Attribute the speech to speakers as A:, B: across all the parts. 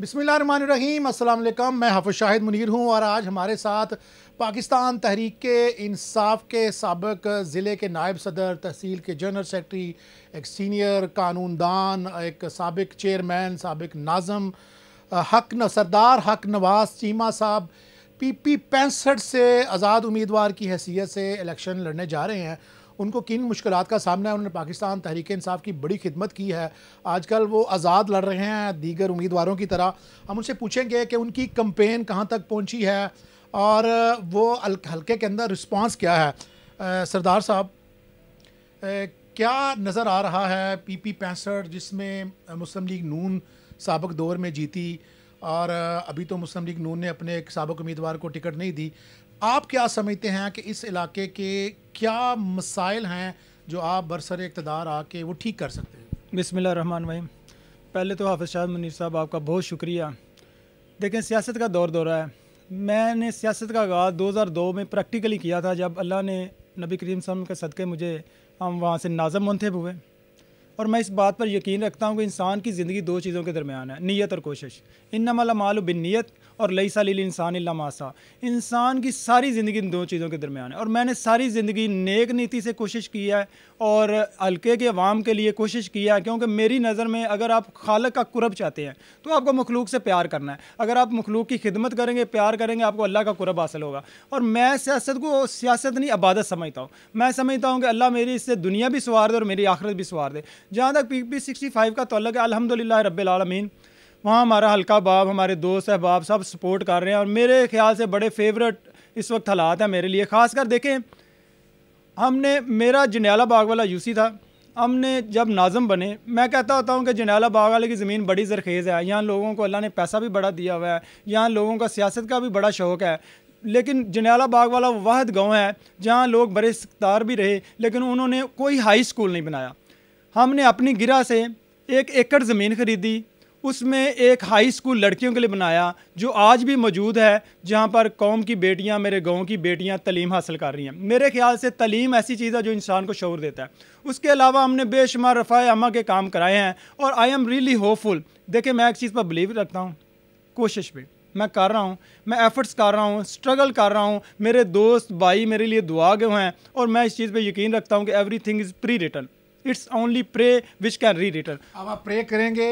A: बिसमीम अल्लाम मैं हाफ़ शाहिद मुनीर हूँ और आज हमारे साथ पाकिस्तान तहरीक के इंसाफ के सबक ज़िले के नायब सदर तहसील के जनरल सेक्रटरी एक सीनियर कानूनदान एक सबक चेयरमैन सबक नाजम हक न सरदार हक नवाज चीमा साहब पी पी पैंसठ से आज़ाद उम्मीदवार की हैसियत से इलेक्शन लड़ने जा रहे हैं उनको किन मुश्किल का सामना है उन्होंने पाकिस्तान तहरीक इंसाफ की बड़ी खिदमत की है आजकल वो आज़ाद लड़ रहे हैं दीगर उम्मीदवारों की तरह हम उनसे पूछेंगे कि उनकी कंपेन कहाँ तक पहुँची है और वो हल्के के अंदर रिस्पॉन्स क्या है सरदार साहब क्या नज़र आ रहा है पी पैंसठ जिसमें मुस्लिम लीग नून सबक दौर में जीती और अभी तो मुस्लिम लीग नून ने अपने एक सबक उम्मीदवार को टिकट नहीं दी आप क्या समझते हैं कि इस इलाके के क्या मसाइल हैं जो आप बरसर इकतदार
B: आके वो ठीक कर सकते हैं बिसमिल्ल रहमान वहीम पहले तो हाफ़ शाह मुनीर साहब आपका बहुत शुक्रिया देखें सियासत का दौर दौरा है मैंने सियासत का आगाज़ दो में प्रैक्टिकली किया था जब अल्लाह ने नबी करीम सम के सदक़े मुझे हम वहाँ से नाजम मुंतब हुए और मैं इस बात पर यकीन रखता हूँ कि इंसान की ज़िंदगी दो चीज़ों के दरमियान है नीयत और कोशिश इन नमाल माल बिन नीयत और लई साल इंसान मासा इंसान की सारी ज़िंदगी इन दो चीज़ों के दरमियान है और मैंने सारी ज़िंदगी नेक नीति से कोशिश की है और हल्के के अवाम के लिए कोशिश किया है क्योंकि मेरी नज़र में अगर आप खालक का कुरब चाहते हैं तो आपको मखलूक से प्यार करना है अगर आप मखलूक की खिदमत करेंगे प्यार करेंगे आपको अल्लाह का कुरब हासिल होगा और मैं सियासत को सियासत नहीं अबादत समझता हूँ मैं समझता हूँ कि अल्लाह मेरी इससे दुनिया भी सवार दे और मेरी आखिरत भी सवार दे जहाँ तक पी पी सिक्सटी फाइव का तल्लक है अलहमदिल्ला रबालमीन वहाँ हमारा हल्का बाब हमारे दोस्त अहबाब सब सपोर्ट कर रहे हैं और मेरे ख्याल से बड़े फेवरेट इस वक्त हालात हैं मेरे लिए ख़ास कर देखें हमने मेरा जंडियाला बाग वाला यूसी था हमने जब नाजम बने मैं कहता होता हूँ कि जंडियाला बाग वाले की ज़मीन बड़ी जरखेज़ है यहाँ लोगों को अल्लाह ने पैसा भी बड़ा दिया हुआ है यहाँ लोगों का सियासत का भी बड़ा शौक़ है लेकिन जनियाला बाग वाला वाहद गाँव है जहाँ लोग बड़े सख्तार भी रहे लेकिन उन्होंने कोई हाई स्कूल नहीं बनाया हमने अपनी गिरा से एक एकड़ ज़मीन ख़रीदी उसमें एक हाई स्कूल लड़कियों के लिए बनाया जो आज भी मौजूद है जहाँ पर कौम की बेटियाँ मेरे गाँव की बेटियाँ तलीम हासिल कर रही हैं मेरे ख्याल से तलीम ऐसी चीज़ है जो इंसान को शौर देता है उसके अलावा हमने बेशुमार रफ़ा अमा के काम कराए हैं और आई एम रियली होपफुल देखिए मैं एक चीज़ पर बिलीव रखता हूँ कोशिश पर मैं कर रहा हूँ मैं एफ़र्ट्स कर रहा हूँ स्ट्रगल कर रहा हूँ मेरे दोस्त भाई मेरे लिए दुआ गए हैं और मैं इस चीज़ पर यकीन रखता हूँ कि everything is pre return it's only pray which can re return
A: अब आप प्रे करेंगे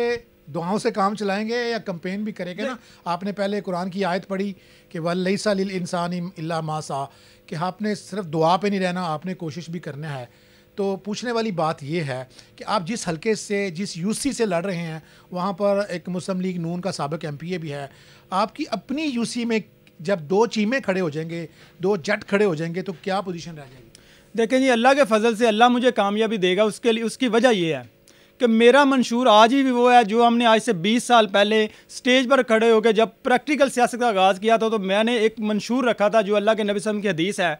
A: दुआओं से काम चलाएंगे या कंपेन भी करेंगे ना आपने पहले कुरान की आयत पढ़ी कि वल्लई सलिल इंसानी इल्ला मासा कि आपने सिर्फ दुआ पे नहीं रहना आपने कोशिश भी करना है तो पूछने वाली बात यह है कि आप जिस हलके से जिस यूसी से लड़ रहे हैं वहाँ पर एक मुस्लिम लीग नून का सबक एम भी है आपकी अपनी यूसी में जब दो चीमें खड़े हो जाएंगे दो
B: जट खड़े हो जाएंगे तो क्या पोजिशन रह जाएगी देखें जी अल्लाह के फजल से अल्लाह मुझे कामयाबी देगा उसके लिए उसकी वजह यह है कि मेरा मंशूर आज ही भी वो है जो हमने आज से 20 साल पहले स्टेज पर खड़े होकर जब प्रैक्टिकल सियासत का आगाज़ किया था तो मैंने एक मंशूर रखा था जो अल्लाह के नबी वसम की हदीस है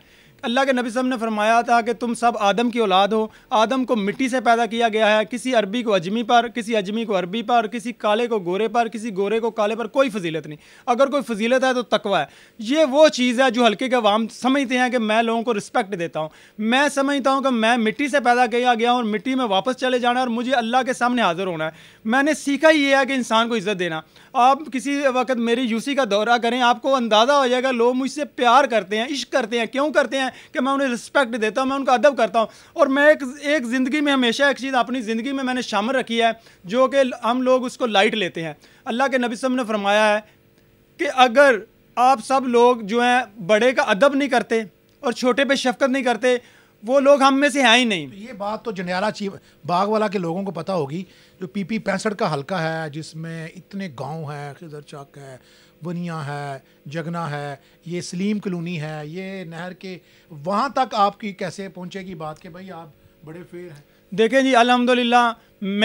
B: अल्लाह के नबी सब ने फरमाया था कि तुम सब आदम की औलाद हो आदम को मिट्टी से पैदा किया गया है किसी अरबी को अजमी पर किसी अजमी को अरबी पर किसी काले को गोरे पर किसी गोरे को काले पर कोई फजीलत नहीं अगर कोई फजीलत है तो तकवा है ये वो चीज़ है जो हल्के के अवाम समझते हैं कि मैं लोगों को रिस्पेक्ट देता हूँ मैं समझता हूँ कि मैं मिट्टी से पैदा किया गया हूँ और मिट्टी में वापस चले जाना है और मुझे अल्लाह के सामने हाज़िर होना है मैंने सीखा ही है कि इंसान को इज़्ज़त देना आप किसी वक्त मेरी यूसी का दौरा करें आपको अंदाज़ा हो जाएगा लोग मुझसे प्यार करते हैं इश्क करते हैं क्यों करते हैं कि मैं उन्हें रिस्पेक्ट देता हूँ मैं उनका अदब करता हूँ और मैं एक एक ज़िंदगी में हमेशा एक चीज़ अपनी ज़िंदगी में मैंने शामिल रखी है जो कि हम लोग उसको लाइट लेते हैं अल्लाह के नबी सब ने फरमाया है कि अगर आप सब लोग जो हैं बड़े का अदब नहीं करते और छोटे पे शफकत नहीं करते वो लोग हम में से हैं ही नहीं तो ये बात तो जनियाला चीफ
A: बाग वाला के लोगों को पता होगी जो पीपी पैंसठ का हल्का है जिसमें इतने गांव हैं खिजर चक है बनिया है जगना है ये सलीम कलोनी है ये नहर के वहाँ तक आपकी कैसे पहुँचेगी बात कि भाई आप बड़े फेर हैं
B: देखें जी मैं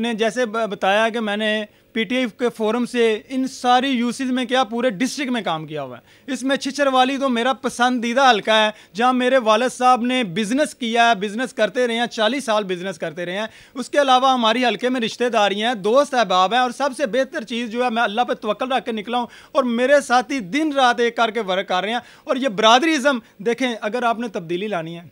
B: मैंने जैसे बताया कि मैंने पीटीआई के फोरम से इन सारी यूसीज में क्या पूरे डिस्ट्रिक्ट में काम किया हुआ है इसमें छिछर वाली तो मेरा पसंदीदा हलका है जहाँ मेरे वालद साहब ने बिज़नेस किया है बिज़नेस करते रहे हैं चालीस साल बिज़नेस करते रहे हैं उसके अलावा हमारी हलके में रिश्तेदारियाँ हैं दोस्त अहबाब हैं और सबसे बेहतर चीज़ जो है मैं अल्लाह पर तवक्ल रख के निकला हूँ और मेरे साथी दिन रात एक करके वर्क कर रहे हैं और ये बरदरीज़म देखें अगर आपने तब्दीली लानी है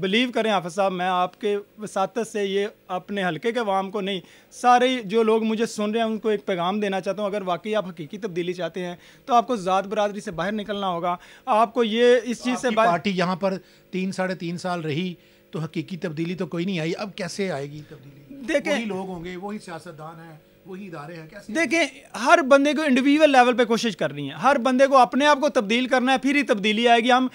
B: बिलीव करें हाफिज़ साहब मैं आपके वसात से ये अपने हल्के के वाम को नहीं सारे जो लोग मुझे सुन रहे हैं उनको एक पैगाम देना चाहता हूँ अगर वाकई आप हकीकी तब्दीली चाहते हैं तो आपको ज़ात बरदरी से बाहर निकलना होगा आपको ये इस चीज़ से पार्टी यहाँ पर तीन साढ़े तीन साल रही तो हकीकी तब्दीली तो कोई नहीं आई अब कैसे आएगी तब्दीली देखें
A: लोग होंगे वही सियासतदान हैं वही इदारे हैं कैसे देखें
B: हर बंदे को इंडिविजुअल लेवल पे कोशिश करनी है हर बंदे को अपने आप को तब्दील करना है फिर ही तब्दीली आएगी हम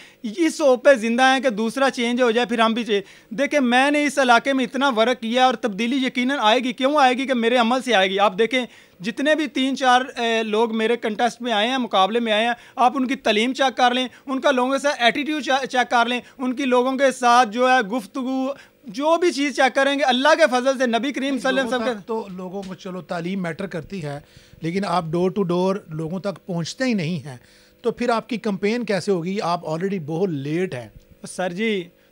B: इस ओप पे ज़िंदा हैं कि दूसरा चेंज हो जाए फिर हम भी चेंज देखें मैंने इस इलाके में इतना वर्क किया और तब्दीली यकीन आएगी क्यों आएगी कि मेरे अमल से आएगी आप देखें जितने भी तीन चार लोग मेरे कंटेस्ट में आए हैं मुकाबले में आए हैं आप उनकी तलीम चेक कर लें उनका लोगों से एटीट्यूड चेक कर लें उनकी लोगों के साथ जो है गुफ्तु जो भी चीज़ चेक करेंगे अल्लाह के फजल से नबी करीम सल्लल्लाहु अलैहि
A: तो लोगों को चलो तालीम मैटर करती है लेकिन आप डोर टू डोर लोगों तक पहुँचते ही नहीं हैं तो फिर आपकी कंपेन कैसे होगी आप ऑलरेडी
B: बहुत लेट हैं सर जी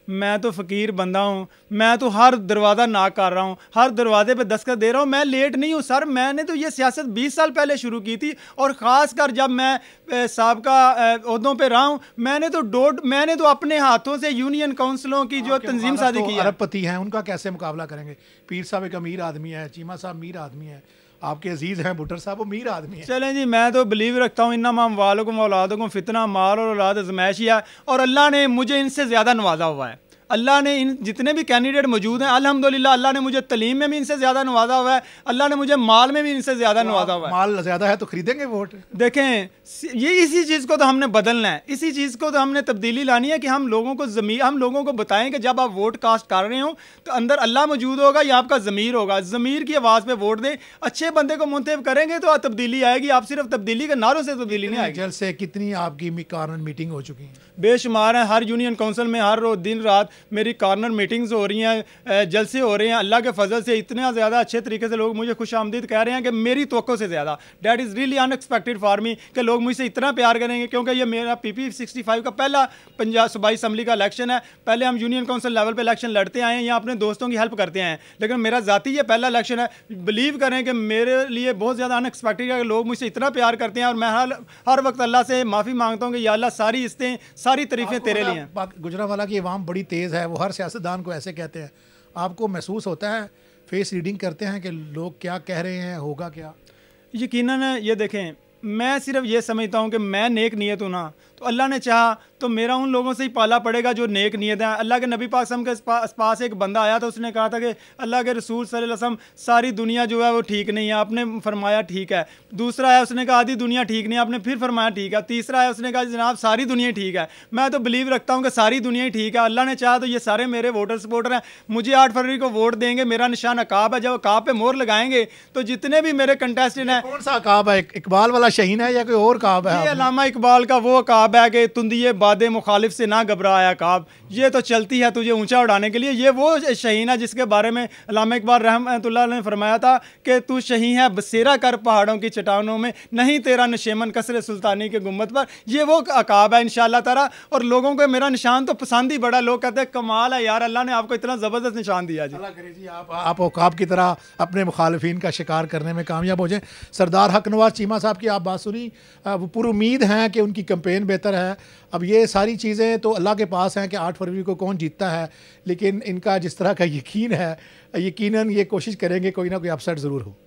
B: मैं तो फ़कीर बंदा हूँ मैं तो हर दरवाज़ा ना कर रहा हूँ हर दरवाज़े पे दस्तखत दे रहा हूँ मैं लेट नहीं हूँ सर मैंने तो ये सियासत 20 साल पहले शुरू की थी और ख़ास कर जब मैं सबका अहदों पर रहा हूँ मैंने तो डोड मैंने तो अपने हाथों से यूनियन काउंसिलों की जो हाँ, तंजीम शादी तो की अरबपति हैं उनका कैसे मुकाबला
A: करेंगे पीर साहब एक अमीर आदमी है चीमा साहब मीर आदमी है
B: आपके अजीज़ हैं भुट्टर साहब वो मीर आदमी है चलें जी मैं तो बिलीव रखता हूँ इन्ना माम वालों को औलादों को फितना माल और औलाद आजमाइश ही है और अल्लाह ने मुझे इनसे ज़्यादा नवाजा हुआ है अल्लाह ने इन जितने भी कैंडिडेट मौजूद हैं अलहमदिल्ला अल्लाह ने मुझे तलीम में भी इनसे ज़्यादा नवाजा हुआ है अल्लाह ने मुझे माल में भी इनसे ज़्यादा हाँ, नवाजा हुआ है माल ज़्यादा है तो खरीदेंगे वोट देखें ये इसी चीज़ को तो हमने बदलना है इसी चीज़ को तो हमने तब्दीली लानी है कि हम लोगों को ज़मीर हम लोगों को बताएं कि जब आप वोट कास्ट कर रहे हो तो अंदर अल्लाह मौजूद होगा या आपका ज़मीर होगा ज़मीर की आवाज़ पर वोट दें अच्छे बंदे को मुंतब करेंगे तो तब्दीली आएगी आप सिर्फ तब्दीली के नारों से तब्दीली नहीं आएगी जल से कितनी आपकी कारण मीटिंग हो चुकी है बेशुमार हैं हर यूनियन काउंसिल में हर दिन रात मेरी कॉर्नर मीटिंग्स हो रही हैं जलसे हो रहे हैं अल्लाह के फजल से इतना ज़्यादा अच्छे तरीके से लोग मुझे खुश आमदीद कह रहे हैं कि मेरी तो से ज़्यादा that is really unexpected for me कि लोग मुझसे इतना प्यार करेंगे क्योंकि ये मेरा पी पी सिक्सटी फाइव का पहला पंजाब सूबाई असम्बली का इलेक्शन है पहले हम यूनियन काउंसिल लेवल पर इलेक्शन लड़ते आए हैं या अपने दोस्तों की हेल्प करते हैं लेकिन मेरा ज़ाती ये पहला इलेक्शन है बिलीव करें कि मेरे लिए बहुत ज़्यादा अनएक्सपेक्टेड है लोग मुझसे इतना प्यार करते हैं और मैं हर हर वक्त अल्लाह से माफ़ी मांगता हूँ कि या अल्लाह सारी इस सारी तरीफ़ें तेरे लिए हैं
A: गुजरा वाला की आवाम बड़ी तेज़ फेज है वो हर सियासतदान को ऐसे कहते हैं आपको महसूस
B: होता है फेस रीडिंग करते हैं कि लोग क्या कह रहे हैं होगा क्या यकीन ये देखें मैं सिर्फ ये समझता हूँ कि मैं नेक नीयत हूँ ना तो अल्लाह ने चाहा तो मेरा उन लोगों से ही पाला पड़ेगा जो नेक नीयत है अल्लाह के नबी पाक के पास एक बंदा आया था उसने कहा था कि अल्लाह के रसूल सल्लम सारी दुनिया जो है वो ठीक नहीं है आपने फरमाया ठीक है दूसरा आया उसने कहा आधी दुनिया ठीक नहीं है आपने फिर फरमाया ठीक है तीसरा आया उसने कहा जनाब सारी दुनिया ठीक है मैं तो बिलीव रखता हूँ कि सारी दुनिया ही ठीक है अल्लाह ने चाहा तो ये सारे मेरे वोटर सपोर्टर हैं मुझे आठ फरवरी को वोट देंगे मेरा निशान अकाब है जब अकाब पर मोर लगाएंगे तो जितने भी मेरे कंटेस्टेंट हैं कौन सा अकाब है इकबाल वाला शहीन है या कोई और काब है अलामा इकबाल का वो काब है कि तुंदिये बाद मुखालिफ से ना घबराया काब ये तो चलती है तुझे ऊंचा उड़ाने के लिए ये वो शहीन है जिसके बारे में अलामा इकबाल रहमत ने फरमाया था कि तू शही है बसेरा कर पहाड़ों की चट्टानों में नहीं तेरा नशेमन कसर सुल्तानी के गुम्बद पर ये वो अकाब है इन तारा और लोगों को मेरा निशान तो पसंद ही बड़ा लोग कहते हैं कमाल है यार अल्लाह ने आपको इतना ज़बरदस्त निशान दिया जी आप आप औकाब की तरह अपने मुखालफी का शिकार करने में कामयाब हो जाए सरदार हक नवाज
A: चीमा साहब की आप बात सुनी वो पूरी उम्मीद हैं कि उनकी कंपेन बेहतर है अब ये सारी चीज़ें तो अल्लाह के पास हैं कि आठ फरवरी को कौन जीतता है लेकिन इनका जिस तरह का यकीन है यकीन ये कोशिश करेंगे कोई ना कोई अपसेट ज़रूर हो